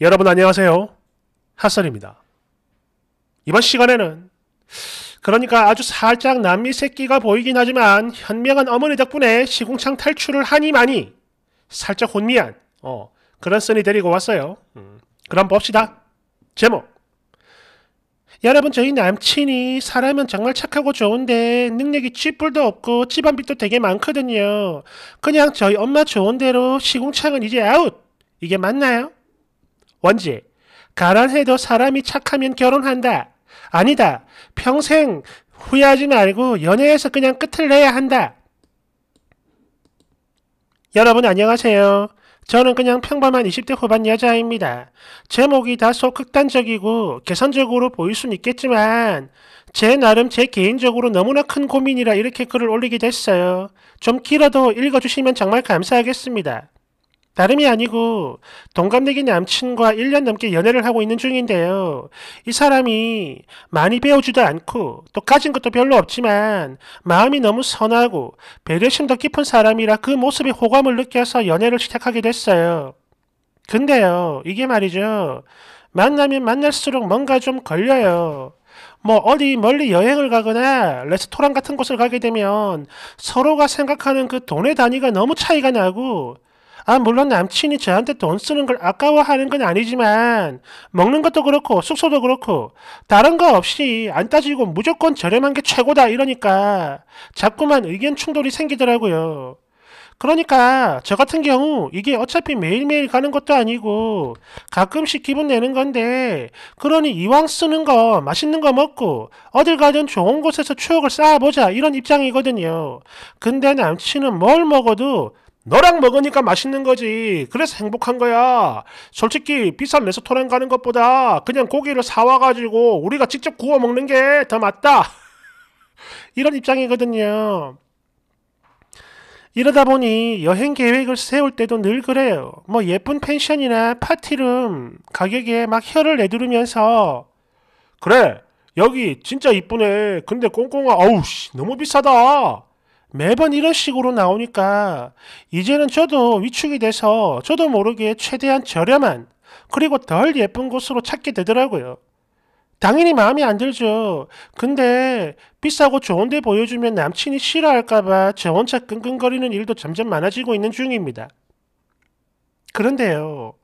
여러분 안녕하세요. 핫설입니다. 이번 시간에는 그러니까 아주 살짝 남미 새끼가 보이긴 하지만 현명한 어머니 덕분에 시궁창 탈출을 하니 많이 살짝 혼미한 어, 그런 써니 데리고 왔어요. 음, 그럼 봅시다. 제목 여러분 저희 남친이 사람은 정말 착하고 좋은데 능력이 쥐뿔도 없고 집안빚도 되게 많거든요. 그냥 저희 엄마 좋은 대로 시궁창은 이제 아웃! 이게 맞나요? 원지. 가난해도 사람이 착하면 결혼한다. 아니다. 평생 후회하지 말고 연애에서 그냥 끝을 내야 한다. 여러분 안녕하세요. 저는 그냥 평범한 20대 후반 여자입니다. 제목이 다소 극단적이고 개선적으로 보일 순 있겠지만 제 나름 제 개인적으로 너무나 큰 고민이라 이렇게 글을 올리게 됐어요. 좀 길어도 읽어주시면 정말 감사하겠습니다. 다름이 아니고 동갑내기 남친과 1년 넘게 연애를 하고 있는 중인데요. 이 사람이 많이 배우지도 않고 또 가진 것도 별로 없지만 마음이 너무 선하고 배려심도 깊은 사람이라 그 모습에 호감을 느껴서 연애를 시작하게 됐어요. 근데요, 이게 말이죠. 만나면 만날수록 뭔가 좀 걸려요. 뭐 어디 멀리 여행을 가거나 레스토랑 같은 곳을 가게 되면 서로가 생각하는 그 돈의 단위가 너무 차이가 나고 아, 물론 남친이 저한테 돈 쓰는 걸 아까워하는 건 아니지만, 먹는 것도 그렇고, 숙소도 그렇고, 다른 거 없이 안 따지고 무조건 저렴한 게 최고다 이러니까, 자꾸만 의견 충돌이 생기더라고요. 그러니까 저 같은 경우 이게 어차피 매일매일 가는 것도 아니고 가끔씩 기분 내는 건데 그러니 이왕 쓰는 거 맛있는 거 먹고 어딜 가든 좋은 곳에서 추억을 쌓아보자 이런 입장이거든요. 근데 남친은 뭘 먹어도 너랑 먹으니까 맛있는 거지. 그래서 행복한 거야. 솔직히 비싼 레스토랑 가는 것보다 그냥 고기를 사와가지고 우리가 직접 구워 먹는 게 더 맞다. 이런 입장이거든요. 이러다 보니 여행 계획을 세울 때도 늘 그래요. 뭐 예쁜 펜션이나 파티룸 가격에 막 혀를 내두르면서 그래 여기 진짜 이쁘네. 근데 꽁꽁아 어우 씨 너무 비싸다. 매번 이런 식으로 나오니까 이제는 저도 위축이 돼서 저도 모르게 최대한 저렴한 그리고 덜 예쁜 곳으로 찾게 되더라고요. 당연히 마음이안 들죠. 근데 비싸고 좋은데 보여주면 남친이 싫어할까봐 저 혼자 끙끙거리는 일도 점점 많아지고 있는 중입니다. 그런데요.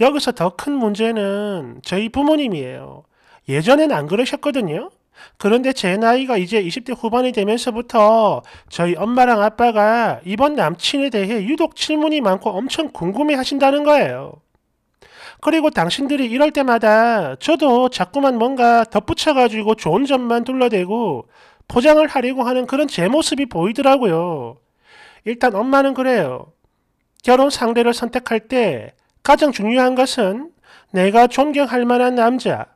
여기서 더 큰 문제는 저희 부모님이에요. 예전엔 안 그러셨거든요. 그런데 제 나이가 이제 20대 후반이 되면서부터 저희 엄마랑 아빠가 이번 남친에 대해 유독 질문이 많고 엄청 궁금해 하신다는 거예요. 그리고 당신들이 이럴 때마다 저도 자꾸만 뭔가 덧붙여가지고 좋은 점만 둘러대고 포장을 하려고 하는 그런 제 모습이 보이더라고요. 일단 엄마는 그래요. 결혼 상대를 선택할 때 가장 중요한 것은 내가 존경할 만한 남자,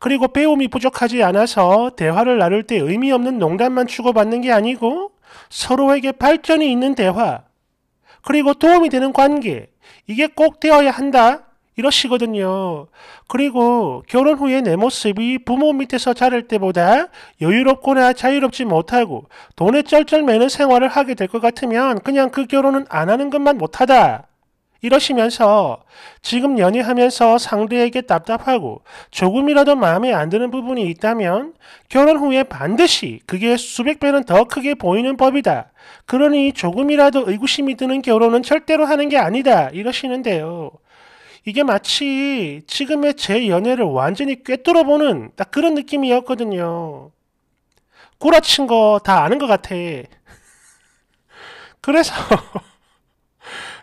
그리고 배움이 부족하지 않아서 대화를 나눌 때 의미 없는 농담만 주고받는 게 아니고 서로에게 발전이 있는 대화, 그리고 도움이 되는 관계, 이게 꼭 되어야 한다. 이러시거든요. 그리고 결혼 후에 내 모습이 부모 밑에서 자랄 때보다 여유롭거나 자유롭지 못하고 돈에 쩔쩔매는 생활을 하게 될 것 같으면 그냥 그 결혼은 안 하는 것만 못하다. 이러시면서 지금 연애하면서 상대에게 답답하고 조금이라도 마음에 안 드는 부분이 있다면 결혼 후에 반드시 그게 수백 배는 더 크게 보이는 법이다. 그러니 조금이라도 의구심이 드는 결혼은 절대로 하는 게 아니다. 이러시는데요. 이게 마치 지금의 제 연애를 완전히 꿰뚫어 보는 딱 그런 느낌이었거든요. 구라친 거 다 아는 것 같아. 그래서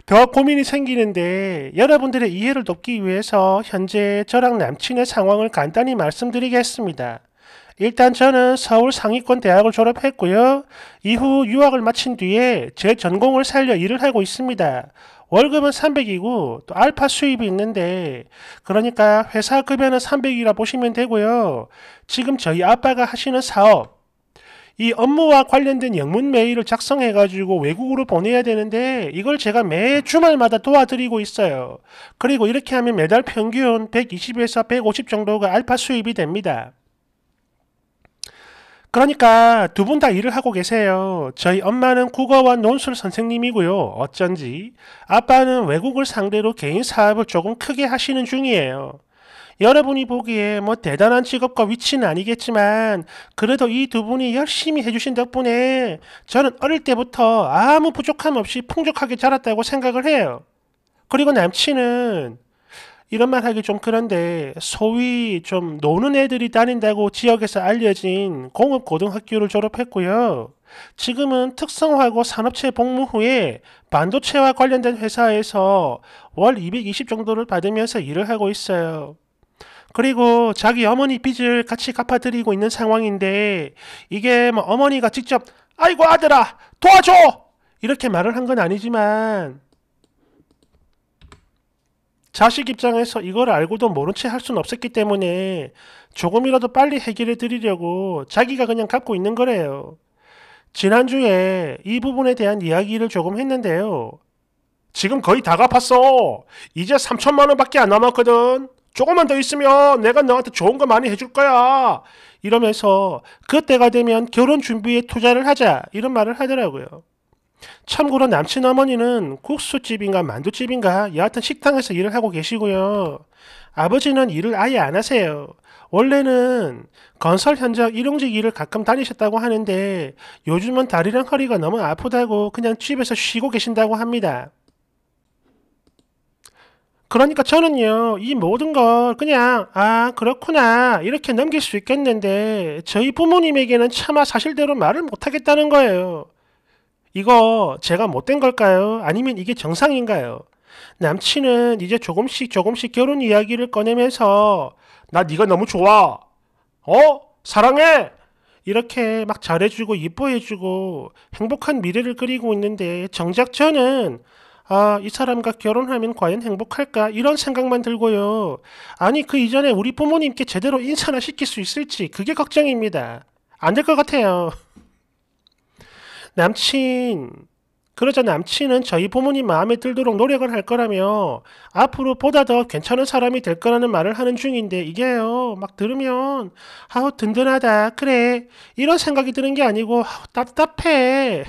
더 고민이 생기는데 여러분들의 이해를 돕기 위해서 현재 저랑 남친의 상황을 간단히 말씀드리겠습니다. 일단 저는 서울 상위권 대학을 졸업했고요. 이후 유학을 마친 뒤에 제 전공을 살려 일을 하고 있습니다. 월급은 300이고 또 알파 수입이 있는데 그러니까 회사 급여는 300이라 보시면 되고요. 지금 저희 아빠가 하시는 사업 이 업무와 관련된 영문 메일을 작성해 가지고 외국으로 보내야 되는데 이걸 제가 매 주말마다 도와드리고 있어요. 그리고 이렇게 하면 매달 평균 120에서 150 정도가 알파 수입이 됩니다. 그러니까 두 분 다 일을 하고 계세요. 저희 엄마는 국어와 논술 선생님이고요. 어쩐지 아빠는 외국을 상대로 개인 사업을 조금 크게 하시는 중이에요. 여러분이 보기에 뭐 대단한 직업과 위치는 아니겠지만 그래도 이 두 분이 열심히 해주신 덕분에 저는 어릴 때부터 아무 부족함 없이 풍족하게 자랐다고 생각을 해요. 그리고 남친은 이런 말 하기 좀 그런데 소위 좀 노는 애들이 다닌다고 지역에서 알려진 공업 고등학교를 졸업했고요. 지금은 특성화고 산업체 복무 후에 반도체와 관련된 회사에서 월 220 정도를 받으면서 일을 하고 있어요. 그리고 자기 어머니 빚을 같이 갚아드리고 있는 상황인데 이게 뭐 어머니가 직접 아이고 아들아 도와줘 이렇게 말을 한 건 아니지만 자식 입장에서 이걸 알고도 모른 채할 수는 없었기 때문에 조금이라도 빨리 해결해 드리려고 자기가 그냥 갖고 있는 거래요. 지난주에 이 부분에 대한 이야기를 조금 했는데요. 지금 거의 다 갚았어. 이제 3천만 원밖에 안 남았거든. 조금만 더 있으면 내가 너한테 좋은 거 많이 해줄 거야. 이러면서 그때가 되면 결혼 준비에 투자를 하자. 이런 말을 하더라고요. 참고로 남친 어머니는 국수집인가 만두집인가 여하튼 식당에서 일을 하고 계시고요. 아버지는 일을 아예 안 하세요. 원래는 건설 현장 일용직 일을 가끔 다니셨다고 하는데 요즘은 다리랑 허리가 너무 아프다고 그냥 집에서 쉬고 계신다고 합니다. 그러니까 저는요, 이 모든 걸 그냥, 아, 그렇구나, 이렇게 넘길 수 있겠는데, 저희 부모님에게는 차마 사실대로 말을 못하겠다는 거예요. 이거 제가 못된 걸까요? 아니면 이게 정상인가요? 남친은 이제 조금씩 조금씩 결혼 이야기를 꺼내면서, 나 네가 너무 좋아! 어? 사랑해! 이렇게 막 잘해주고 이뻐해주고 행복한 미래를 그리고 있는데 정작 저는 아, 이 사람과 결혼하면 과연 행복할까? 이런 생각만 들고요. 아니, 그 이전에 우리 부모님께 제대로 인사나 시킬 수 있을지 그게 걱정입니다. 안 될 것 같아요. 남친, 그러자 남친은 저희 부모님 마음에 들도록 노력을 할 거라며 앞으로 보다 더 괜찮은 사람이 될 거라는 말을 하는 중인데 이게요 막 들으면 아우 든든하다 그래 이런 생각이 드는 게 아니고 아우 답답해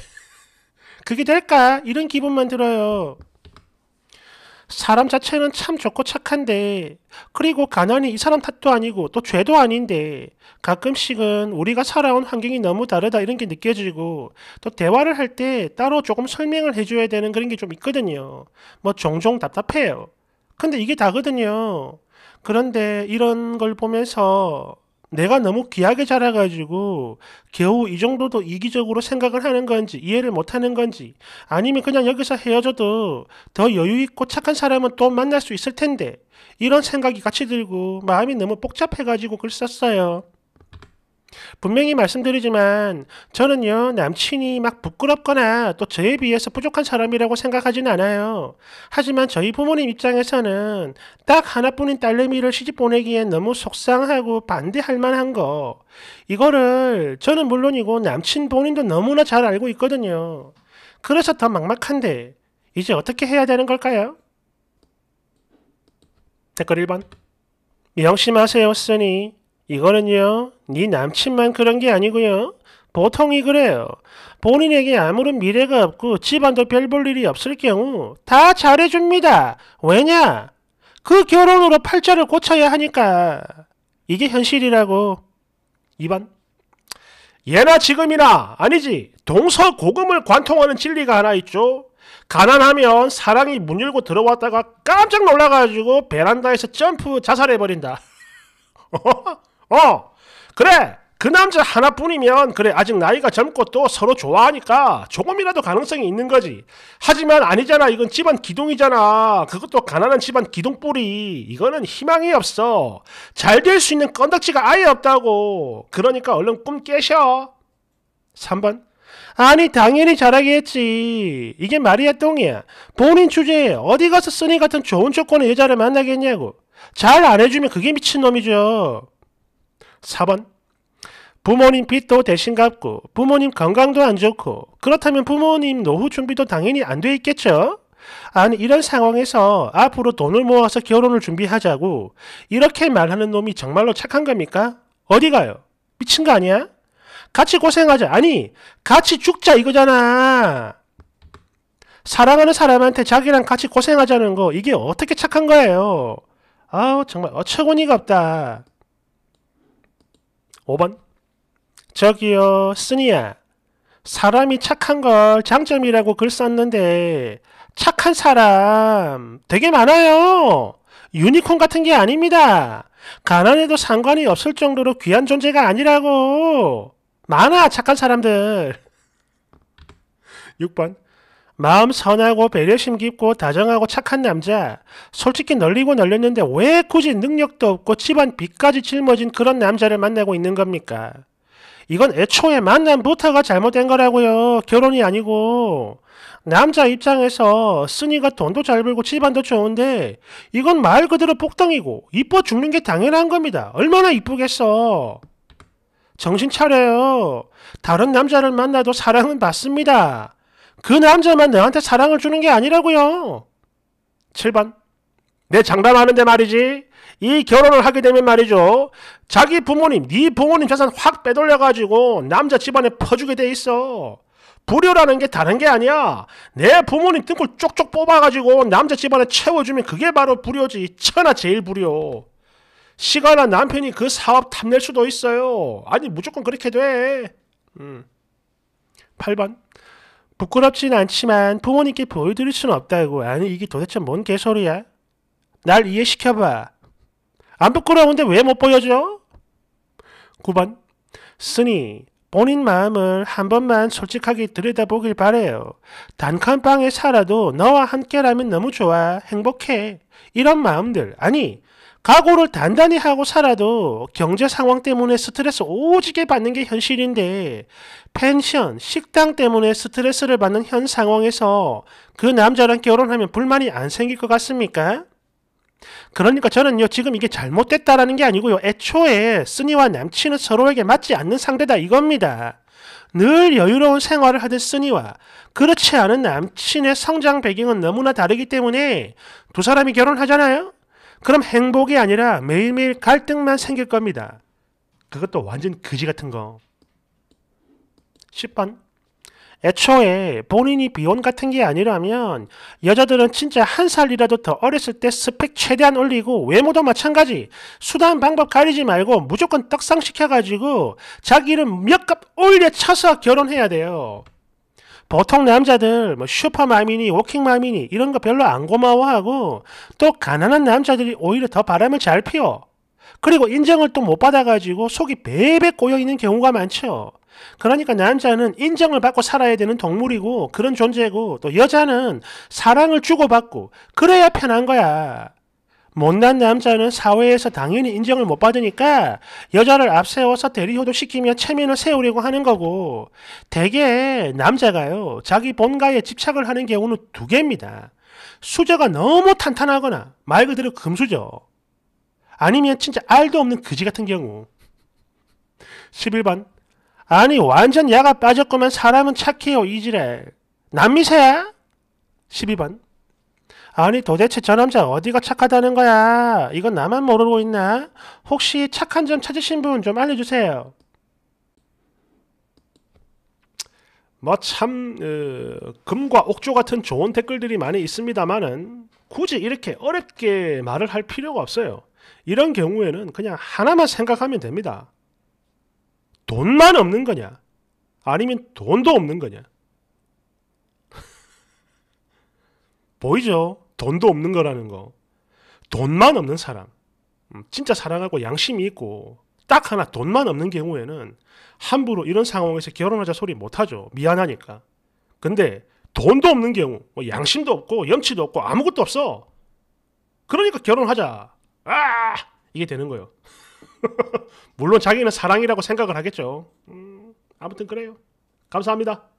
그게 될까? 이런 기분만 들어요. 사람 자체는 참 좋고 착한데 그리고 가난이 이 사람 탓도 아니고 또 죄도 아닌데 가끔씩은 우리가 살아온 환경이 너무 다르다 이런 게 느껴지고 또 대화를 할 때 따로 조금 설명을 해줘야 되는 그런 게 좀 있거든요. 뭐 종종 답답해요. 근데 이게 다거든요. 그런데 이런 걸 보면서 내가 너무 귀하게 자라가지고 겨우 이 정도도 이기적으로 생각을 하는 건지 이해를 못하는 건지 아니면 그냥 여기서 헤어져도 더 여유 있고 착한 사람은 또 만날 수 있을 텐데 이런 생각이 같이 들고 마음이 너무 복잡해가지고 글 썼어요. 분명히 말씀드리지만 저는요 남친이 막 부끄럽거나 또 저에 비해서 부족한 사람이라고 생각하진 않아요. 하지만 저희 부모님 입장에서는 딱 하나뿐인 딸내미를 시집 보내기엔 너무 속상하고 반대할 만한 거. 이거를 저는 물론이고 남친 본인도 너무나 잘 알고 있거든요. 그래서 더 막막한데 이제 어떻게 해야 되는 걸까요? 댓글 1번 명심하세요 쓰니 이거는요, 네 남친만 그런 게 아니고요. 보통이 그래요. 본인에게 아무런 미래가 없고 집안도 별 볼 일이 없을 경우 다 잘해줍니다. 왜냐? 그 결혼으로 팔자를 고쳐야 하니까. 이게 현실이라고. 2번. 예나 지금이나 아니지 동서고금을 관통하는 진리가 하나 있죠. 가난하면 사랑이 문 열고 들어왔다가 깜짝 놀라가지고 베란다에서 점프 자살해버린다. 어? 어 그래 그 남자 하나뿐이면 그래 아직 나이가 젊고 또 서로 좋아하니까 조금이라도 가능성이 있는 거지 하지만 아니잖아 이건 집안 기둥이잖아 그것도 가난한 집안 기둥뿌리 이거는 희망이 없어 잘 될 수 있는 건덕지가 아예 없다고 그러니까 얼른 꿈 깨셔 3번 아니 당연히 잘하겠지 이게 말이야 똥이야 본인 주제에 어디 가서 쓰니 같은 좋은 조건의 여자를 만나겠냐고 잘 안 해주면 그게 미친놈이죠 4번 부모님 빚도 대신 갚고 부모님 건강도 안 좋고 그렇다면 부모님 노후 준비도 당연히 안 돼 있겠죠? 아니 이런 상황에서 앞으로 돈을 모아서 결혼을 준비하자고 이렇게 말하는 놈이 정말로 착한 겁니까? 어디 가요? 미친 거 아니야? 같이 고생하자. 아니 같이 죽자 이거잖아. 사랑하는 사람한테 자기랑 같이 고생하자는 거 이게 어떻게 착한 거예요? 아우 정말 어처구니가 없다. 5번. 저기요, 스니야. 사람이 착한 걸 장점이라고 글 썼는데, 착한 사람 되게 많아요. 유니콘 같은 게 아닙니다. 가난해도 상관이 없을 정도로 귀한 존재가 아니라고. 많아, 착한 사람들. 6번. 마음 선하고 배려심 깊고 다정하고 착한 남자. 솔직히 널리고 널렸는데 왜 굳이 능력도 없고 집안 빚까지 짊어진 그런 남자를 만나고 있는 겁니까? 이건 애초에 만남부터가 잘못된 거라고요. 결혼이 아니고. 남자 입장에서 쓰니가 돈도 잘 벌고 집안도 좋은데 이건 말 그대로 복덩이고 이뻐 죽는 게 당연한 겁니다. 얼마나 이쁘겠어. 정신 차려요. 다른 남자를 만나도 사랑은 받습니다. 그 남자만 너한테 사랑을 주는 게 아니라고요. 7번. 내 장담하는데 말이지. 이 결혼을 하게 되면 말이죠. 자기 부모님, 네 부모님 재산 확 빼돌려가지고 남자 집안에 퍼주게 돼 있어. 불효라는 게 다른 게 아니야. 내 부모님 등골 쪽쪽 뽑아가지고 남자 집안에 채워주면 그게 바로 불효지. 천하 제일 불효. 시가나 남편이 그 사업 탐낼 수도 있어요. 아니 무조건 그렇게 돼. 음. 8번 부끄럽진 않지만 부모님께 보여드릴 수는 없다고. 아니 이게 도대체 뭔 개소리야? 날 이해시켜봐. 안 부끄러운데 왜 못 보여줘? 9번 쓰니 본인 마음을 한 번만 솔직하게 들여다보길 바래요. 단칸방에 살아도 너와 함께라면 너무 좋아. 행복해. 이런 마음들, 아니, 각오를 단단히 하고 살아도 경제 상황 때문에 스트레스 오지게 받는 게 현실인데 펜션, 식당 때문에 스트레스를 받는 현 상황에서 그 남자랑 결혼하면 불만이 안 생길 것 같습니까? 그러니까 저는요 지금 이게 잘못됐다라는 게 아니고요 애초에 쓰니와 남친은 서로에게 맞지 않는 상대다 이겁니다. 늘 여유로운 생활을 하듯 쓰니와 그렇지 않은 남친의 성장 배경은 너무나 다르기 때문에 두 사람이 결혼하잖아요? 그럼 행복이 아니라 매일매일 갈등만 생길 겁니다. 그것도 완전 그지 같은 거. 10번. 애초에 본인이 비혼 같은 게 아니라면 여자들은 진짜 한 살이라도 더 어렸을 때 스펙 최대한 올리고 외모도 마찬가지 수단 방법 가리지 말고 무조건 떡상시켜가지고 자기를 몇값 올려쳐서 결혼해야 돼요. 보통 남자들 뭐 슈퍼맘이니 워킹맘이니 이런 거 별로 안 고마워하고 또 가난한 남자들이 오히려 더 바람을 잘 피워. 그리고 인정을 또 못 받아가지고 속이 베베 꼬여있는 경우가 많죠. 그러니까 남자는 인정을 받고 살아야 되는 동물이고 그런 존재고 또 여자는 사랑을 주고받고 그래야 편한 거야. 못난 남자는 사회에서 당연히 인정을 못 받으니까 여자를 앞세워서 대리효도 시키며 체면을 세우려고 하는 거고 대개 남자가요 자기 본가에 집착을 하는 경우는 두 개입니다. 수저가 너무 탄탄하거나 말 그대로 금수저 아니면 진짜 알도 없는 그지 같은 경우 11번 아니 완전 야가 빠졌구만 사람은 착해요 이지래. 남미새야? 12번 아니 도대체 저 남자 어디가 착하다는 거야? 이건 나만 모르고 있나? 혹시 착한 점 찾으신 분 좀 알려주세요. 뭐참 어, 금과 옥조 같은 좋은 댓글들이 많이 있습니다만은 굳이 이렇게 어렵게 말을 할 필요가 없어요. 이런 경우에는 그냥 하나만 생각하면 됩니다. 돈만 없는 거냐? 아니면 돈도 없는 거냐? 보이죠? 돈도 없는 거라는 거. 돈만 없는 사람. 음, 진짜 사랑하고 양심이 있고 딱 하나 돈만 없는 경우에는 함부로 이런 상황에서 결혼하자 소리 못하죠. 미안하니까. 근데 돈도 없는 경우, 뭐 양심도 없고 염치도 없고 아무것도 없어. 그러니까 결혼하자. 아! 이게 되는 거예요. 물론 자기는 사랑이라고 생각을 하겠죠. 음, 아무튼 그래요. 감사합니다.